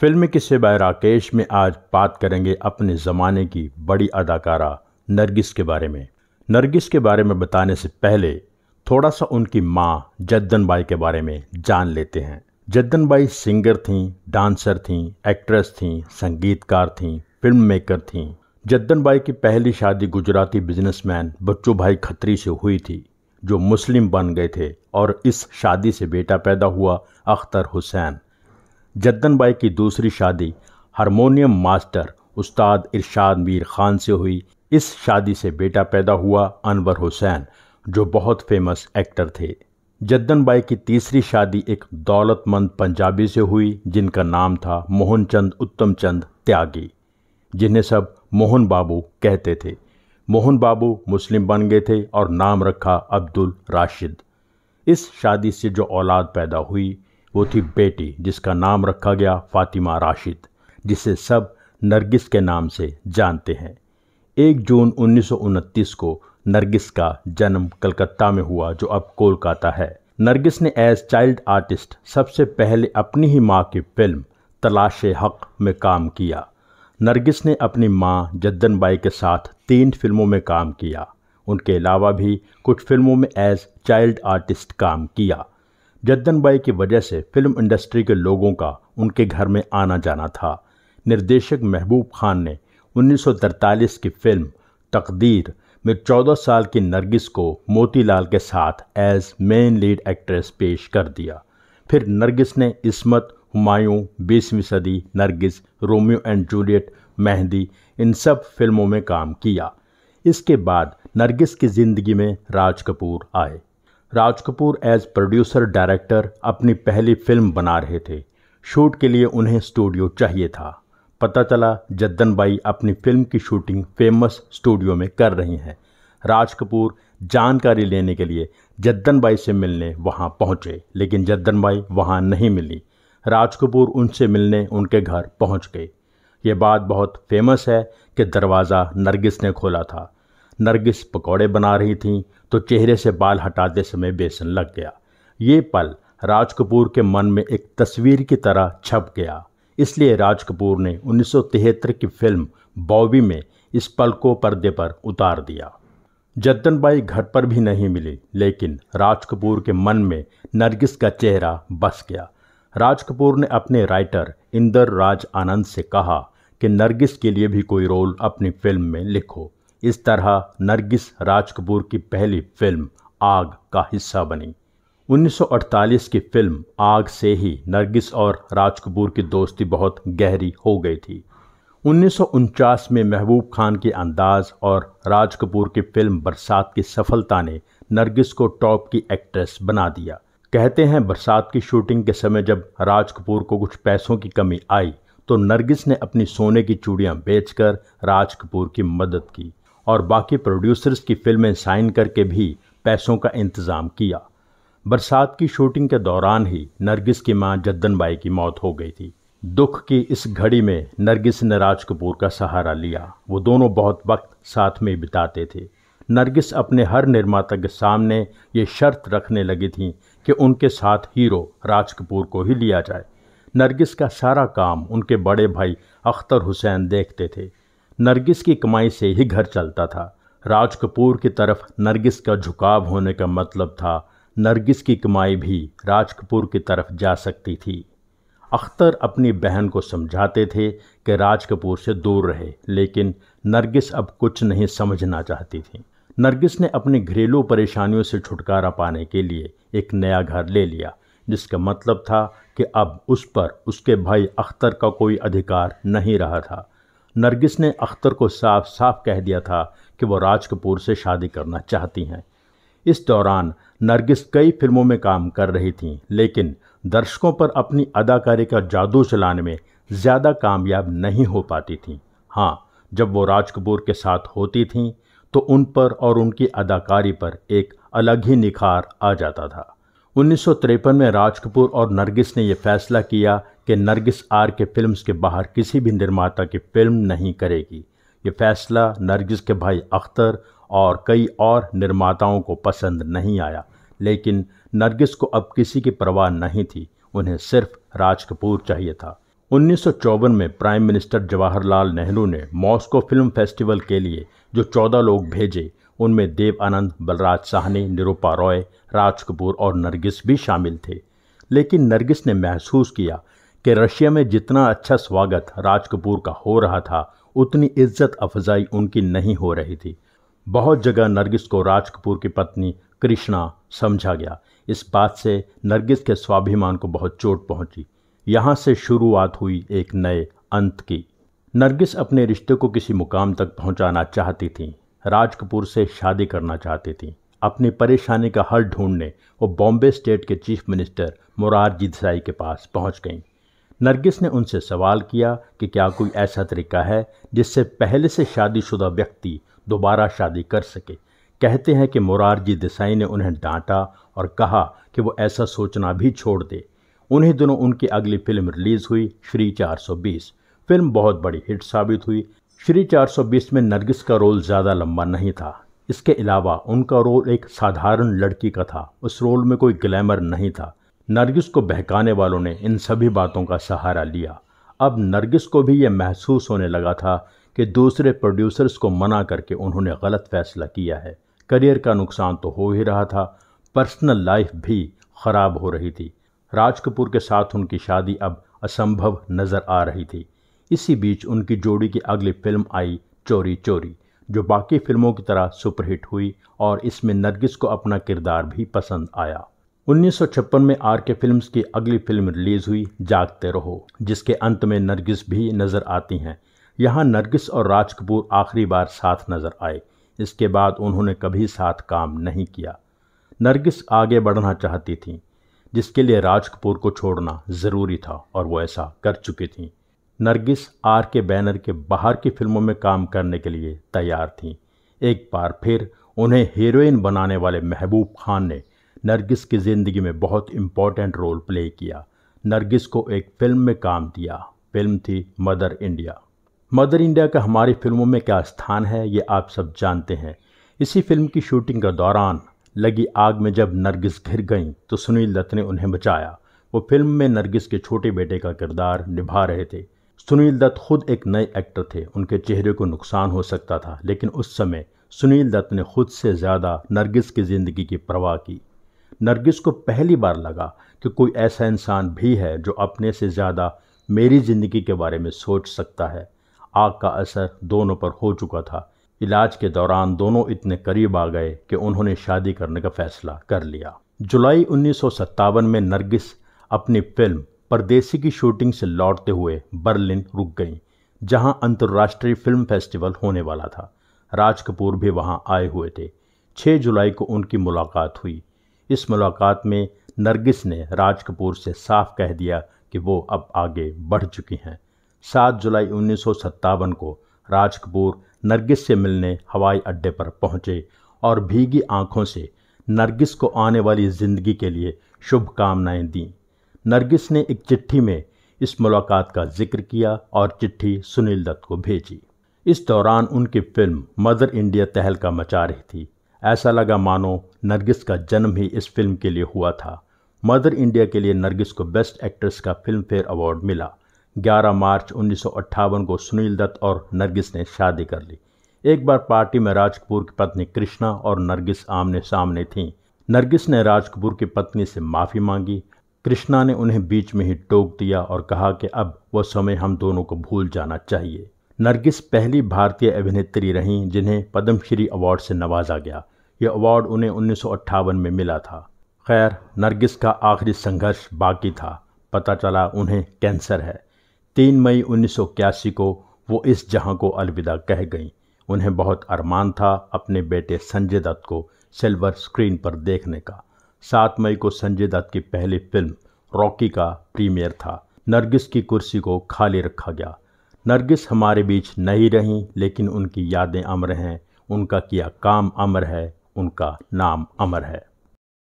film के सिवाय राकेश में आज बात करेंगे अपने ज़माने की बड़ी अदाकारा नरगिस के बारे में नरगिस के बारे में बताने से पहले थोड़ा सा उनकी माँ जद्दन बाई के बारे में जान लेते हैं जद्दन बाई सिंगर थीं डांसर थीं एक्ट्रेस थीं संगीतकार थीं फिल्म मेकर थीं जद्दन बाई की पहली शादी गुजराती बिजनेसमैन बच्चू भाई खत्री से हुई थी जो मुस्लिम बन गए थे और इस शादी से बेटा पैदा हुआ अख्तर हुसैन जद्दन बाई की दूसरी शादी हारमोनियम मास्टर उस्ताद इरशाद मीर खान से हुई इस शादी से बेटा पैदा हुआ अनवर हुसैन जो बहुत फेमस एक्टर थे जद्दन बाई की तीसरी शादी एक दौलतमंद पंजाबी से हुई जिनका नाम था मोहन चंद उत्तम चंद त्यागी जिन्हें सब मोहन बाबू कहते थे मोहन बाबू मुस्लिम बन गए थे और नाम रखा अब्दुल राशिद इस शादी से जो औलाद पैदा हुई वो थी बेटी जिसका नाम रखा गया फातिमा राशिद जिसे सब नरगिस के नाम से जानते हैं एक जून उन्नीस को नरगिस का जन्म कलकत्ता में हुआ जो अब कोलकाता है नरगिस ने एज चाइल्ड आर्टिस्ट सबसे पहले अपनी ही माँ की फिल्म तलाश हक में काम किया नरगिस ने अपनी माँ जद्दन बाई के साथ तीन फिल्मों में काम किया उनके अलावा भी कुछ फिल्मों में एज चाइल्ड आर्टिस्ट काम किया जद्दनबाई की वजह से फिल्म इंडस्ट्री के लोगों का उनके घर में आना जाना था निर्देशक महबूब खान ने 1943 की फिल्म तकदीर में 14 साल की नरगिस को मोतीलाल के साथ एज मेन लीड एक्ट्रेस पेश कर दिया फिर नरगिस ने Ismat Humayun Beesvi Sadi Nargis Romeo and Juliet Mehndi इन सब फिल्मों में काम किया इसके बाद नरगिस की ज़िंदगी में राज कपूर आए Raj Kapoor as producer director अपनी पहली फिल्म बना रहे थे शूट के लिए उन्हें स्टूडियो चाहिए था पता चला जद्दन बाई अपनी फिल्म की शूटिंग फेमस स्टूडियो में कर रही हैं राज कपूर जानकारी लेने के लिए जद्दन बाई से मिलने वहाँ पहुँचे लेकिन जद्दन बाई वहाँ नहीं मिली राज कपूर उनसे मिलने उनके घर पहुँच गए ये बात बहुत फेमस है कि दरवाज़ा नरगिस ने खोला था नरगिस पकौड़े बना रही थीं तो चेहरे से बाल हटाते समय बेसन लग गया ये पल राज कपूर के मन में एक तस्वीर की तरह छप गया इसलिए राज कपूर ने उन्नीस की फिल्म बॉबी में इस पल को पर्दे पर उतार दिया जद्दन बाई घर पर भी नहीं मिली लेकिन राज कपूर के मन में नरगिस का चेहरा बस गया राज कपूर ने अपने राइटर इंदर राज आनंद से कहा कि नरगिस के लिए भी कोई रोल अपनी फिल्म में लिखो इस तरह नरगिस राज कपूर की पहली फिल्म आग का हिस्सा बनी 1948 की फिल्म आग से ही नरगिस और राज कपूर की दोस्ती बहुत गहरी हो गई थी उन्नीस में महबूब खान के अंदाज और राज कपूर की फिल्म बरसात की सफलता ने नरगिस को टॉप की एक्ट्रेस बना दिया कहते हैं बरसात की शूटिंग के समय जब राज कपूर को कुछ पैसों की कमी आई तो नरगिस ने अपनी सोने की चूड़ियाँ बेचकर राज कपूर की मदद की और बाकी प्रोड्यूसर्स की फिल्में साइन करके भी पैसों का इंतज़ाम किया बरसात की शूटिंग के दौरान ही नरगिस की मां जद्दन बाई की मौत हो गई थी दुख की इस घड़ी में नरगिस ने राज कपूर का सहारा लिया वो दोनों बहुत वक्त साथ में बिताते थे नरगिस अपने हर निर्माता के सामने ये शर्त रखने लगी थी कि उनके साथ हीरो राज कपूर को ही लिया जाए नरगिस का सारा काम उनके बड़े भाई अख्तर हुसैन देखते थे नरगिस की कमाई से ही घर चलता था राज कपूर की तरफ नरगिस का झुकाव होने का मतलब था नरगिस की कमाई भी राज कपूर की तरफ जा सकती थी अख्तर अपनी बहन को समझाते थे कि राज कपूर से दूर रहे लेकिन नरगिस अब कुछ नहीं समझना चाहती थी नरगिस ने अपनी घरेलू परेशानियों से छुटकारा पाने के लिए एक नया घर ले लिया जिसका मतलब था कि अब उस पर उसके भाई अख्तर का कोई अधिकार नहीं रहा था नरगिस ने अख्तर को साफ साफ कह दिया था कि वो राज कपूर से शादी करना चाहती हैं इस दौरान नरगिस कई फिल्मों में काम कर रही थी लेकिन दर्शकों पर अपनी अदाकारी का जादू चलाने में ज़्यादा कामयाब नहीं हो पाती थी हाँ जब वो राज कपूर के साथ होती थीं तो उन पर और उनकी अदाकारी पर एक अलग ही निखार आ जाता था उन्नीस में राज कपूर और नरगिस ने यह फैसला किया कि नरगिस आर के फिल्म्स के बाहर किसी भी निर्माता की फिल्म नहीं करेगी ये फैसला नरगिस के भाई अख्तर और कई और निर्माताओं को पसंद नहीं आया लेकिन नरगिस को अब किसी की परवाह नहीं थी उन्हें सिर्फ राज कपूर चाहिए था उन्नीस में प्राइम मिनिस्टर जवाहरलाल नेहरू ने मॉस्को फिल्म फेस्टिवल के लिए जो चौदह लोग भेजे उनमें देव आनंद बलराज साहनी निरूपा रॉय राज कपूर और नरगिस भी शामिल थे लेकिन नरगिस ने महसूस किया कि रशिया में जितना अच्छा स्वागत राज कपूर का हो रहा था उतनी इज्जत अफजाई उनकी नहीं हो रही थी बहुत जगह नरगिस को राज कपूर की पत्नी कृष्णा समझा गया इस बात से नरगिस के स्वाभिमान को बहुत चोट पहुंची यहाँ से शुरुआत हुई एक नए अंत की नरगिस अपने रिश्ते को किसी मुकाम तक पहुंचाना चाहती थी राज कपूर से शादी करना चाहती थी अपनी परेशानी का हल ढूंढने वो बॉम्बे स्टेट के चीफ मिनिस्टर मुरारजी देसाई के पास पहुंच गईं नरगिस ने उनसे सवाल किया कि क्या कोई ऐसा तरीका है जिससे पहले से शादीशुदा व्यक्ति दोबारा शादी कर सके कहते हैं कि मुरारजी देसाई ने उन्हें डांटा और कहा कि वो ऐसा सोचना भी छोड़ दे उन्हीं दिनों उनकी अगली फिल्म रिलीज़ हुई श्री 420 फिल्म बहुत बड़ी हिट साबित हुई श्री 420 में नरगिस का रोल ज़्यादा लंबा नहीं था इसके अलावा उनका रोल एक साधारण लड़की का था उस रोल में कोई ग्लैमर नहीं था नरगिस को बहकाने वालों ने इन सभी बातों का सहारा लिया अब नरगिस को भी यह महसूस होने लगा था कि दूसरे प्रोड्यूसर्स को मना करके उन्होंने गलत फैसला किया है करियर का नुकसान तो हो ही रहा था पर्सनल लाइफ भी ख़राब हो रही थी राज कपूर के साथ उनकी शादी अब असंभव नज़र आ रही थी इसी बीच उनकी जोड़ी की अगली फिल्म आई चोरी चोरी जो बाकी फिल्मों की तरह सुपरहिट हुई और इसमें नरगिस को अपना किरदार भी पसंद आया 1956 में आर के फिल्म की अगली फिल्म रिलीज हुई जागते रहो जिसके अंत में नरगिस भी नज़र आती हैं यहाँ नरगिस और राज कपूर आखिरी बार साथ नज़र आए इसके बाद उन्होंने कभी साथ काम नहीं किया नरगिस आगे बढ़ना चाहती थी जिसके लिए राज कपूर को छोड़ना ज़रूरी था और वो ऐसा कर चुकी थीं नरगिस आर के बैनर के बाहर की फिल्मों में काम करने के लिए तैयार थी एक बार फिर उन्हें हीरोइन बनाने वाले महबूब खान ने नरगिस की ज़िंदगी में बहुत इम्पॉर्टेंट रोल प्ले किया नरगिस को एक फिल्म में काम दिया फिल्म थी मदर इंडिया मदर इंडिया का हमारी फिल्मों में क्या स्थान है ये आप सब जानते हैं इसी फिल्म की शूटिंग के दौरान लगी आग में जब नरगिस घिर गईं तो सुनील दत्त ने उन्हें बचाया वो फिल्म में नरगिस के छोटे बेटे का किरदार निभा रहे थे सुनील दत्त खुद एक नए एक्टर थे उनके चेहरे को नुकसान हो सकता था लेकिन उस समय सुनील दत्त ने खुद से ज़्यादा नरगिस की ज़िंदगी की परवाह की नरगिस को पहली बार लगा कि कोई ऐसा इंसान भी है जो अपने से ज़्यादा मेरी ज़िंदगी के बारे में सोच सकता है आग का असर दोनों पर हो चुका था इलाज के दौरान दोनों इतने करीब आ गए कि उन्होंने शादी करने का फैसला कर लिया जुलाई उन्नीस में नरगिस अपनी फिल्म परदेसी की शूटिंग से लौटते हुए बर्लिन रुक गई जहां अंतर्राष्ट्रीय फिल्म फेस्टिवल होने वाला था राज कपूर भी वहां आए हुए थे 6 जुलाई को उनकी मुलाकात हुई इस मुलाकात में नरगिस ने राज कपूर से साफ कह दिया कि वो अब आगे बढ़ चुकी हैं 7 जुलाई उन्नीस को राज कपूर नरगिस से मिलने हवाई अड्डे पर पहुंचे और भीगी आंखों से नरगिस को आने वाली ज़िंदगी के लिए शुभकामनाएं दीं नरगिस ने एक चिट्ठी में इस मुलाकात का जिक्र किया और चिट्ठी सुनील दत्त को भेजी इस दौरान उनकी फिल्म मदर इंडिया तहलका मचा रही थी ऐसा लगा मानो नरगिस का जन्म ही इस फिल्म के लिए हुआ था मदर इंडिया के लिए नरगिस को बेस्ट एक्ट्रेस का फिल्म फेयर अवार्ड मिला 11 मार्च उन्नीस को सुनील दत्त और नरगिस ने शादी कर ली एक बार पार्टी में राज कपूर की पत्नी कृष्णा और नरगिस आमने सामने थीं नरगिस ने राज कपूर की पत्नी से माफ़ी मांगी कृष्णा ने उन्हें बीच में ही टोक दिया और कहा कि अब वह समय हम दोनों को भूल जाना चाहिए नरगिस पहली भारतीय अभिनेत्री रहीं जिन्हें पद्मश्री अवार्ड से नवाजा गया यह अवार्ड उन्हें उन्नीस में मिला था खैर नरगिस का आखिरी संघर्ष बाकी था पता चला उन्हें कैंसर है तीन मई उन्नीस को वो इस जहां को अलविदा कह गईं उन्हें बहुत अरमान था अपने बेटे संजय दत्त को सिल्वर स्क्रीन पर देखने का सात मई को संजय दत्त की पहली फिल्म रॉकी का प्रीमियर था नरगिस की कुर्सी को खाली रखा गया नरगिस हमारे बीच नहीं रहीं लेकिन उनकी यादें अमर हैं उनका किया काम अमर है उनका नाम अमर है